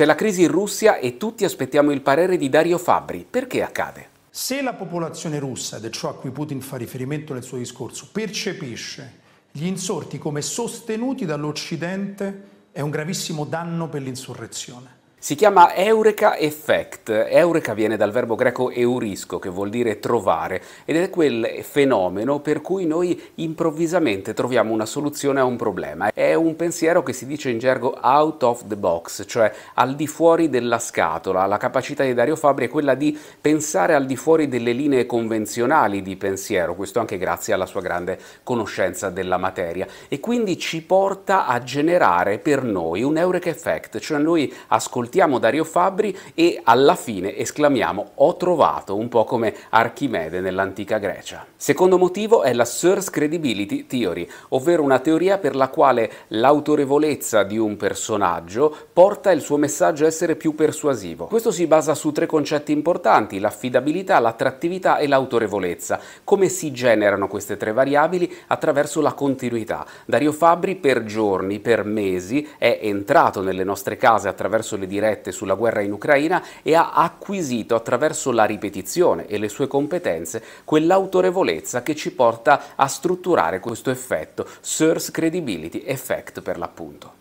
C'è la crisi in Russia e tutti aspettiamo il parere di Dario Fabbri. Perché accade? Se la popolazione russa, ed è ciò a cui Putin fa riferimento nel suo discorso, percepisce gli insorti come sostenuti dall'Occidente, è un gravissimo danno per l'insurrezione. Si chiama Eureka Effect. Eureka viene dal verbo greco eurisco, che vuol dire trovare, ed è quel fenomeno per cui noi improvvisamente troviamo una soluzione a un problema. È un pensiero che si dice in gergo out of the box, cioè al di fuori della scatola. La capacità di Dario Fabri è quella di pensare al di fuori delle linee convenzionali di pensiero, questo anche grazie alla sua grande conoscenza della materia, e quindi ci porta a generare per noi un Eureka Effect, cioè noi ascoltiamo ascoltiamo Dario Fabbri e alla fine esclamiamo ho trovato, un po' come Archimede nell'antica Grecia. Secondo motivo è la Source Credibility Theory, ovvero una teoria per la quale l'autorevolezza di un personaggio porta il suo messaggio a essere più persuasivo. Questo si basa su tre concetti importanti, l'affidabilità, l'attrattività e l'autorevolezza. Come si generano queste tre variabili? Attraverso la continuità. Dario Fabbri per giorni, per mesi, è entrato nelle nostre case attraverso le dirette dirette sulla guerra in Ucraina e ha acquisito attraverso la ripetizione e le sue competenze quell'autorevolezza che ci porta a strutturare questo effetto, source credibility effect per l'appunto.